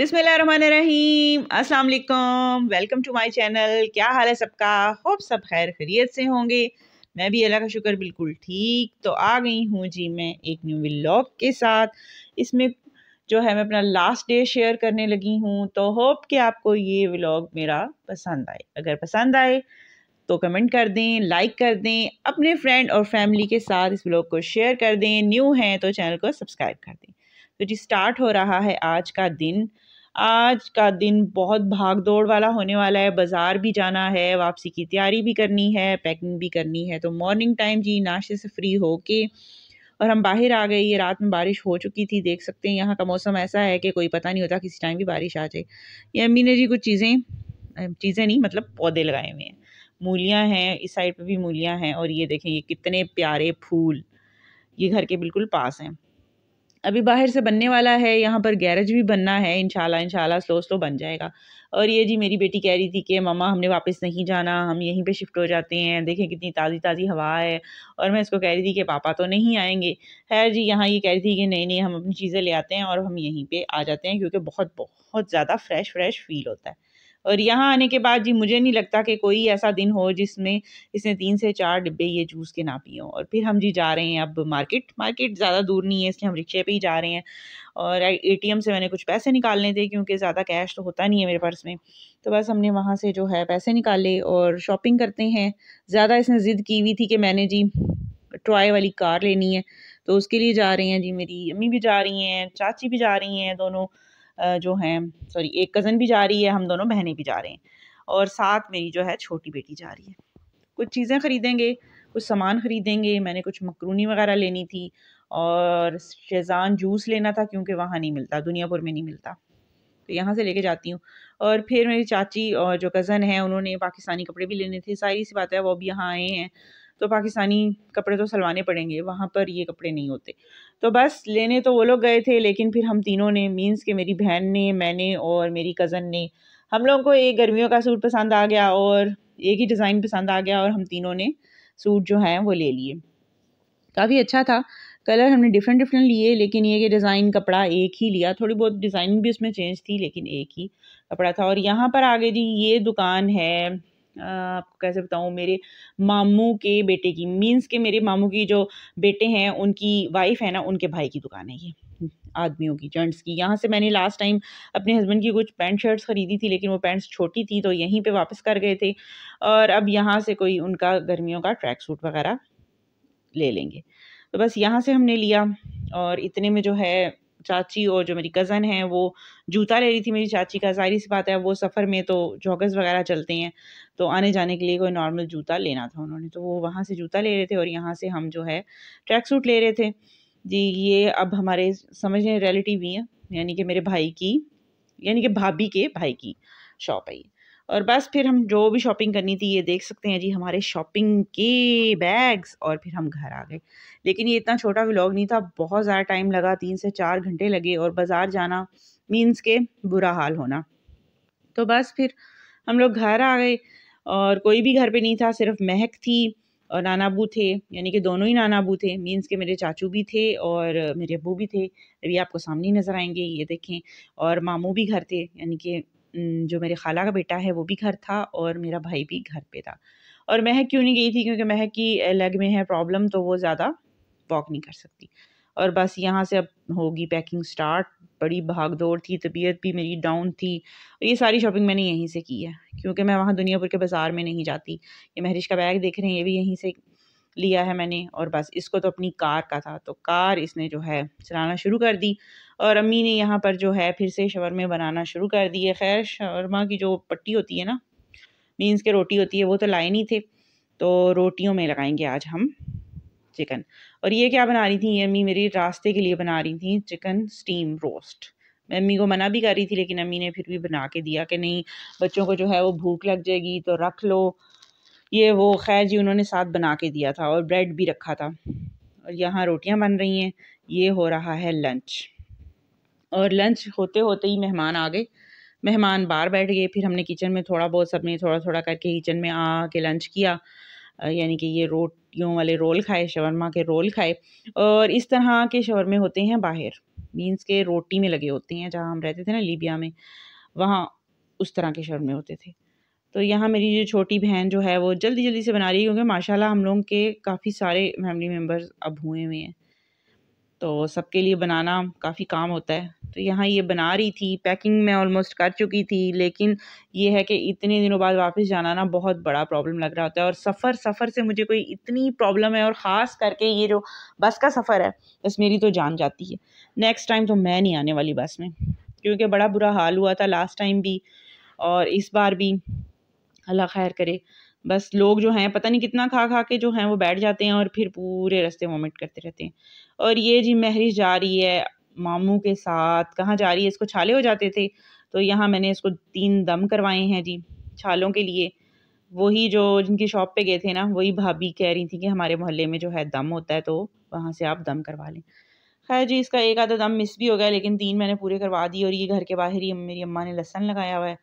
बिसमीम अस्सलाम welcome to my channel क्या हाल है सबका होप सब खैर खरीत से होंगे मैं भी अल्लाह का शुक्र बिल्कुल ठीक तो आ गई हूँ जी मैं एक न्यू व्लॉग के साथ इसमें जो है मैं अपना लास्ट डे शेयर करने लगी हूँ तो होप कि आपको ये व्लॉग मेरा पसंद आए अगर पसंद आए तो कमेंट कर दें लाइक कर दें अपने फ्रेंड और फैमिली के साथ इस ब्लॉग को शेयर कर दें न्यू हैं तो चैनल को सब्सक्राइब कर दें तो जी स्टार्ट हो रहा है आज का दिन आज का दिन बहुत भाग दौड़ वाला होने वाला है बाज़ार भी जाना है वापसी की तैयारी भी करनी है पैकिंग भी करनी है तो मॉर्निंग टाइम जी नाश्ते से फ्री हो के और हम बाहर आ गए ये रात में बारिश हो चुकी थी देख सकते हैं यहाँ का मौसम ऐसा है कि कोई पता नहीं होता किसी टाइम भी बारिश आ जाए ये अम्मी ने जी कुछ चीज़ें चीज़ें नहीं मतलब पौधे लगाए हुए हैं मूलियाँ हैं इस साइड पर भी मूलियाँ हैं और ये देखें ये कितने प्यारे फूल ये घर के बिल्कुल पास हैं अभी बाहर से बनने वाला है यहाँ पर गैरेज भी बनना है इनशाला इनशाला स्लो स्लो बन जाएगा और ये जी मेरी बेटी कह रही थी कि ममा हमने वापस नहीं जाना हम यहीं पे शिफ्ट हो जाते हैं देखें कितनी ताज़ी ताज़ी हवा है और मैं इसको कह रही थी कि पापा तो नहीं आएंगे खैर जी यहाँ ये कह रही थी कि नहीं नहीं हम अपनी चीज़ें ले आते हैं और हम यहीं पर आ जाते हैं क्योंकि बहुत बहुत ज़्यादा फ्रेश फ्रेश फील होता है और यहाँ आने के बाद जी मुझे नहीं लगता कि कोई ऐसा दिन हो जिसमें इसने तीन से चार डिब्बे ये जूस के ना पिए और फिर हम जी जा रहे हैं अब मार्केट मार्केट ज़्यादा दूर नहीं है इसलिए हम रिक्शे पर ही जा रहे हैं और ए से मैंने कुछ पैसे निकालने थे क्योंकि ज़्यादा कैश तो होता नहीं है मेरे पर्स में तो बस हमने वहाँ से जो है पैसे निकाले और शॉपिंग करते हैं ज़्यादा इसने ज़िद की हुई थी कि मैंने जी टॉय वाली कार लेनी है तो उसके लिए जा रहे हैं जी मेरी अम्मी भी जा रही हैं चाची भी जा रही हैं दोनों जो हैं सॉरी एक कज़न भी जा रही है हम दोनों बहनें भी जा रहे हैं और साथ मेरी जो है छोटी बेटी जा रही है कुछ चीज़ें ख़रीदेंगे कुछ सामान ख़रीदेंगे मैंने कुछ मकरूनी वगैरह लेनी थी और शेज़ान जूस लेना था क्योंकि वहाँ नहीं मिलता दुनियापुर में नहीं मिलता तो यहाँ से लेके जाती हूँ और फिर मेरी चाची और जो कज़न है उन्होंने पाकिस्तानी कपड़े भी लेने थे सारी सी बात है वो भी यहाँ आए हैं तो पाकिस्तानी कपड़े तो सलवाने पड़ेंगे वहाँ पर ये कपड़े नहीं होते तो बस लेने तो वो लोग गए थे लेकिन फिर हम तीनों ने मीन्स के मेरी बहन ने मैंने और मेरी कज़न ने हम लोगों को एक गर्मियों का सूट पसंद आ गया और एक ही डिज़ाइन पसंद आ गया और हम तीनों ने सूट जो हैं वो ले लिए काफ़ी अच्छा था कलर हमने डिफरेंट डिफरेंट लिए लेकिन ये कि डिज़ाइन कपड़ा एक ही लिया थोड़ी बहुत डिज़ाइन भी उसमें चेंज थी लेकिन एक ही कपड़ा था और यहाँ पर आगे जी ये दुकान है आपको कैसे बताऊँ मेरे मामू के बेटे की मीन्स के मेरे मामू की जो बेटे हैं उनकी वाइफ है ना उनके भाई की दुकान है ये आदमियों की जेंट्स की यहाँ से मैंने लास्ट टाइम अपने हस्बैंड की कुछ पैंट शर्ट्स ख़रीदी थी लेकिन वो पैंट्स छोटी थी तो यहीं पे वापस कर गए थे और अब यहाँ से कोई उनका गर्मियों का ट्रैक सूट वगैरह ले लेंगे तो बस यहाँ से हमने लिया और इतने में जो है चाची और जो मेरी कज़न है वो जूता ले रही थी मेरी चाची का जाहिर सी बात है वो सफ़र में तो जॉगर्स वगैरह चलते हैं तो आने जाने के लिए कोई नॉर्मल जूता लेना था उन्होंने तो वो वहाँ से जूता ले रहे थे और यहाँ से हम जो है ट्रैक सूट ले रहे थे जी ये अब हमारे समझ रहे रिलेटिव ही हैं यानी कि मेरे भाई की यानी कि भाभी के भाई की शॉप है ये और बस फिर हम जो भी शॉपिंग करनी थी ये देख सकते हैं जी हमारे शॉपिंग के बैग्स और फिर हम घर आ गए लेकिन ये इतना छोटा व्लॉग नहीं था बहुत ज़्यादा टाइम लगा तीन से चार घंटे लगे और बाज़ार जाना मीन्स के बुरा हाल होना तो बस फिर हम लोग घर आ गए और कोई भी घर पर नहीं था सिर्फ महक थी और नाना अबू थे यानी कि दोनों ही नाना अबू थे मीन्स के मेरे चाचू भी थे और मेरे अबू भी थे अभी आपको सामने नज़र आएंगे ये देखें और मामू भी घर थे यानी कि जो मेरे खाला का बेटा है वो भी घर था और मेरा भाई भी घर पे था और महक क्यों नहीं गई थी क्योंकि महक की लेग में है प्रॉब्लम तो वो ज़्यादा वॉक नहीं कर सकती और बस यहाँ से अब होगी पैकिंग स्टार्ट बड़ी भाग दौड़ थी तबीयत भी मेरी डाउन थी और ये सारी शॉपिंग मैंने यहीं से की है क्योंकि मैं वहाँ दुनियापुर के बाज़ार में नहीं जाती ये महरिश का बैग देख रहे हैं ये भी यहीं से लिया है मैंने और बस इसको तो अपनी कार का था तो कार इसने जो है चलाना शुरू कर दी और अम्मी ने यहाँ पर जो है फिर से शवरमे बनाना शुरू कर दिए खैर शवरमा की जो पट्टी होती है ना मीन्स के रोटी होती है वो तो लाए नहीं थे तो रोटियों में लगाएंगे आज हम चिकन और ये क्या बना रही थी ये अम्मी मेरी रास्ते के लिए बना रही थी चिकन स्टीम रोस्ट मैं अम्मी को मना भी कर रही थी लेकिन अम्मी ने फिर भी बना के दिया कि नहीं बच्चों को जो है वो भूख लग जाएगी तो रख लो ये वो खैर जी उन्होंने साथ बना के दिया था और ब्रेड भी रखा था और यहाँ रोटियाँ बन रही हैं ये हो रहा है लंच और लंच होते होते ही मेहमान आ गए मेहमान बाहर बैठ गए फिर हमने किचन में थोड़ा बहुत सबने थोड़ा थोड़ा करके किचन में आ के लंच किया यानी कि ये रोटियों वाले रोल खाए शवरमा के रोल खाए और इस तरह के शवरमे होते हैं बाहर मीन्स के रोटी में लगे होते हैं जहाँ हम रहते थे ना लीबिया में वहाँ उस तरह के शवरमे होते थे तो यहाँ मेरी जो छोटी बहन जो है वो जल्दी जल्दी से बना रही है क्योंकि माशाल्लाह हम लोगों के काफ़ी सारे फैमिली मेम्बर्स अब हुए हुए हैं तो सबके लिए बनाना काफ़ी काम होता है तो यहाँ ये बना रही थी पैकिंग मैं ऑलमोस्ट कर चुकी थी लेकिन ये है कि इतने दिनों बाद वापस जाना ना बहुत बड़ा प्रॉब्लम लग रहा होता है और सफ़र सफ़र से मुझे कोई इतनी प्रॉब्लम है और ख़ास करके ये जो बस का सफ़र है बस मेरी तो जान जाती है नेक्स्ट टाइम तो मैं नहीं आने वाली बस में क्योंकि बड़ा बुरा हाल हुआ था लास्ट टाइम भी और इस बार भी अल्लाह खैर करे बस लोग जो हैं पता नहीं कितना खा खा के जो हैं वो बैठ जाते हैं और फिर पूरे रास्ते वॉमिट करते रहते हैं और ये जी महरिश जा रही है मामू के साथ कहाँ जा रही है इसको छाले हो जाते थे तो यहाँ मैंने इसको तीन दम करवाए हैं जी छालों के लिए वही जो जिनकी शॉप पे गए थे ना वही भाभी कह रही थी कि हमारे मोहल्ले में जो है दम होता है तो वहाँ से आप दम करवा लें खैर जी इसका एक आधा दम मिस भी हो गया लेकिन तीन मैंने पूरे करवा दिए और ये घर के बाहर ही मेरी अम्मा ने लहसन लगाया हुआ है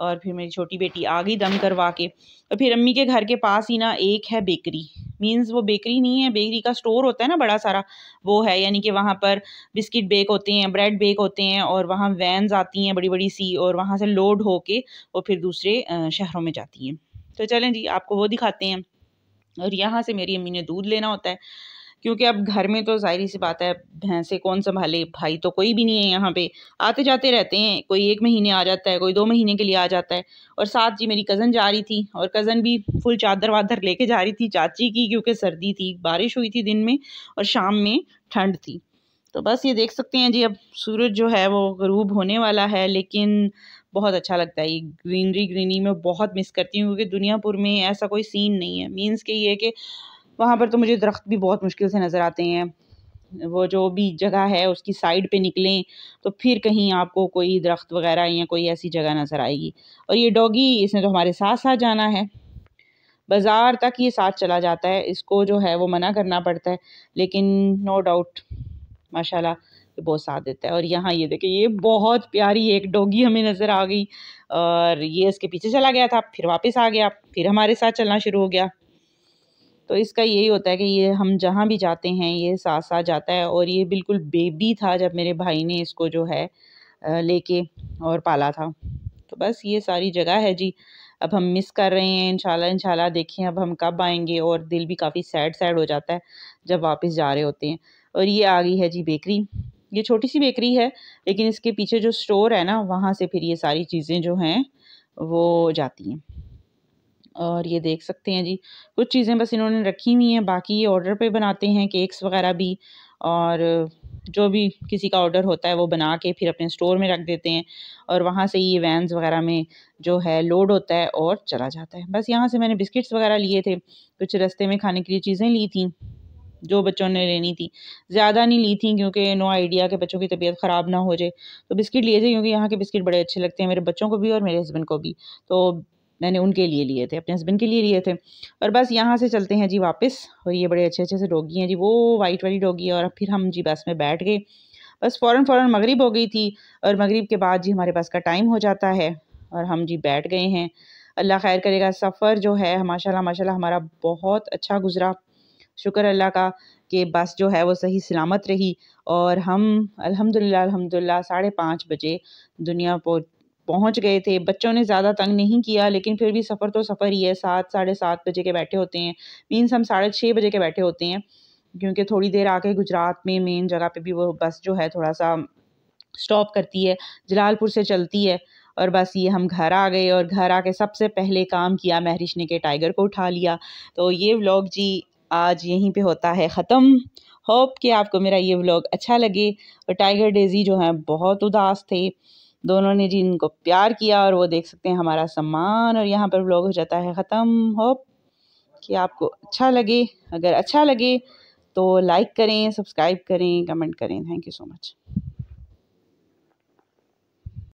और फिर मेरी छोटी बेटी आ गई दम करवा के और तो फिर अम्मी के घर के पास ही ना एक है बेकरी मींस वो बेकरी नहीं है बेकरी का स्टोर होता है ना बड़ा सारा वो है यानी कि वहाँ पर बिस्किट बेक होते हैं ब्रेड बेक होते हैं और वहाँ वैन्स आती हैं बड़ी बड़ी सी और वहाँ से लोड होके और फिर दूसरे शहरों में जाती हैं तो चलें जी आपको वो दिखाते हैं और यहाँ से मेरी अम्मी ने दूध लेना होता है क्योंकि अब घर में तो जाहिर सी बात है भैंसे कौन संभाले भाई तो कोई भी नहीं है यहाँ पे आते जाते रहते हैं कोई एक महीने आ जाता है कोई दो महीने के लिए आ जाता है और साथ जी मेरी कज़न जा रही थी और कज़न भी फुल चादर वादर लेके जा रही थी चाची की क्योंकि सर्दी थी बारिश हुई थी दिन में और शाम में ठंड थी तो बस ये देख सकते हैं जी अब सूरज जो है वो गरूब होने वाला है लेकिन बहुत अच्छा लगता है ये ग्रीनरी ग्रीनरी मैं बहुत मिस करती हूँ क्योंकि दुनियापुर में ऐसा कोई सीन नहीं है मीन्स के ये कि वहाँ पर तो मुझे दरख्त भी बहुत मुश्किल से नज़र आते हैं वो जो भी जगह है उसकी साइड पे निकलें तो फिर कहीं आपको कोई दरख्त वगैरह या कोई ऐसी जगह नज़र आएगी और ये डॉगी इसने तो हमारे साथ साथ जाना है बाज़ार तक ये साथ चला जाता है इसको जो है वो मना करना पड़ता है लेकिन नो डाउट माशाल्लाह ये बहुत साथ देता है और यहाँ ये देखें ये बहुत प्यारी एक डॉगी हमें नज़र आ गई और ये इसके पीछे चला गया था फिर वापस आ गया फिर हमारे साथ चलना शुरू हो गया तो इसका यही होता है कि ये हम जहाँ भी जाते हैं ये साथ साथ जाता है और ये बिल्कुल बेबी था जब मेरे भाई ने इसको जो है लेके और पाला था तो बस ये सारी जगह है जी अब हम मिस कर रहे हैं इंशाल्लाह इंशाल्लाह देखें अब हम कब आएंगे और दिल भी काफ़ी सैड सैड हो जाता है जब वापस जा रहे होते हैं और ये आ गई है जी बेकरी ये छोटी सी बेकरी है लेकिन इसके पीछे जो स्टोर है ना वहाँ से फिर ये सारी चीज़ें जो हैं वो जाती हैं और ये देख सकते हैं जी कुछ चीज़ें बस इन्होंने रखी हुई हैं बाकी ये ऑर्डर पे बनाते हैं केक्स वगैरह भी और जो भी किसी का ऑर्डर होता है वो बना के फिर अपने स्टोर में रख देते हैं और वहाँ से ये वैन्स वगैरह में जो है लोड होता है और चला जाता है बस यहाँ से मैंने बिस्किट्स वगैरह लिए थे कुछ रस्ते में खाने के लिए चीज़ें ली थी जो बच्चों ने लेनी थी ज़्यादा नहीं ली थी क्योंकि नो आइडिया के बच्चों की तबीयत ख़राब ना हो जाए तो बिस्किट लिए थे क्योंकि यहाँ के बिस्किट बड़े अच्छे लगते हैं मेरे बच्चों को भी और मेरे हस्बैंड को भी तो मैंने उनके लिए लिए थे अपने हस्बैंड के लिए लिए थे और बस यहाँ से चलते हैं जी वापस और ये बड़े अच्छे अच्छे से डोगी हैं जी वो वाइट वाली डोगी है और फिर हम जी बस में बैठ गए बस फ़ौर फ़ौर मगरब हो गई थी और मगरब के बाद जी हमारे पास का टाइम हो जाता है और हम जी बैठ गए हैं अल्लाह खैर करेगा सफ़र जो है माशा माशा हमारा बहुत अच्छा गुज़रा शुक्र अल्लाह का कि बस जो है वो सही सलामत रही और हम अल्हम्दुलिल्लाह अल्हम्दुलिल्लाह साढ़े पाँच बजे दुनिया पो पहुंच गए थे बच्चों ने ज़्यादा तंग नहीं किया लेकिन फिर भी सफ़र तो सफ़र ही है सात साढ़े सात बजे के बैठे होते हैं मीन्स हम साढ़े छः बजे के बैठे होते हैं क्योंकि थोड़ी देर आके गुजरात में मेन जगह पे भी वो बस जो है थोड़ा सा स्टॉप करती है जलालपुर से चलती है और बस ये हम घर आ गए और घर आके सबसे पहले काम किया महरिश ने के टाइगर को उठा लिया तो ये व्लॉग जी आज यहीं पे होता है ख़त्म होप कि आपको मेरा ये व्लॉग अच्छा लगे और टाइगर डेज़ी जो है बहुत उदास थे दोनों ने जी इनको प्यार किया और वो देख सकते हैं हमारा सम्मान और यहाँ पर ब्लॉग हो जाता है ख़त्म होप कि आपको अच्छा लगे अगर अच्छा लगे तो लाइक करें सब्सक्राइब करें कमेंट करें थैंक यू सो मच